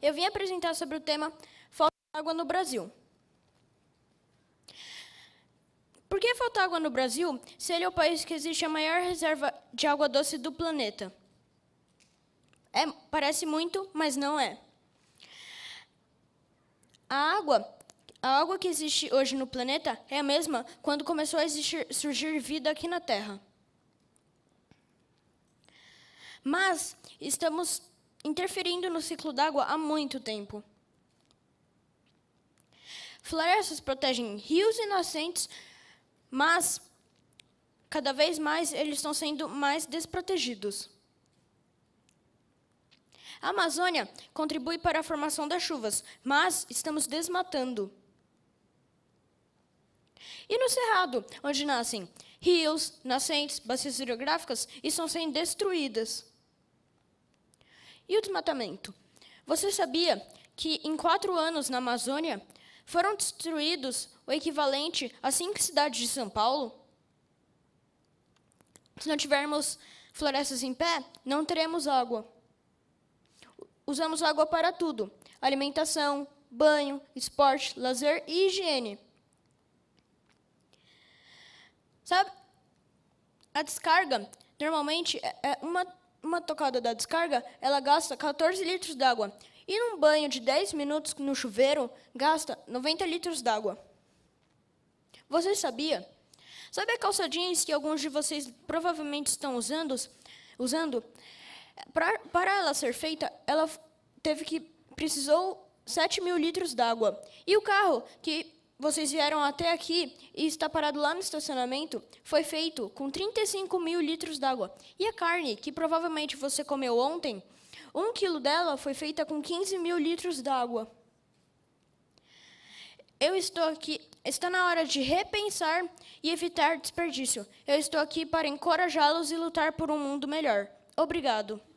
eu vim apresentar sobre o tema Falta de água no Brasil. Por que falta água no Brasil se ele é o país que existe a maior reserva de água doce do planeta? É, parece muito, mas não é. A água, a água que existe hoje no planeta é a mesma quando começou a existir, surgir vida aqui na Terra. Mas estamos interferindo no ciclo d'água há muito tempo. Florestas protegem rios e nascentes, mas cada vez mais eles estão sendo mais desprotegidos. A Amazônia contribui para a formação das chuvas, mas estamos desmatando. E no Cerrado, onde nascem rios, nascentes, bacias hidrográficas, estão sendo destruídas. E o desmatamento? Você sabia que em quatro anos na Amazônia foram destruídos o equivalente a cinco cidades de São Paulo? Se não tivermos florestas em pé, não teremos água. Usamos água para tudo: alimentação, banho, esporte, lazer e higiene. Sabe? A descarga normalmente é, é uma uma tocada da descarga, ela gasta 14 litros d'água. E num banho de 10 minutos no chuveiro, gasta 90 litros d'água. Você sabia? Sabe a calça jeans que alguns de vocês provavelmente estão usando? usando? Pra, para ela ser feita, ela teve que precisou 7 mil litros d'água. E o carro, que vocês vieram até aqui e está parado lá no estacionamento, foi feito com 35 mil litros d'água. E a carne, que provavelmente você comeu ontem, um quilo dela foi feita com 15 mil litros d'água. Eu estou aqui, está na hora de repensar e evitar desperdício. Eu estou aqui para encorajá-los e lutar por um mundo melhor. Obrigado.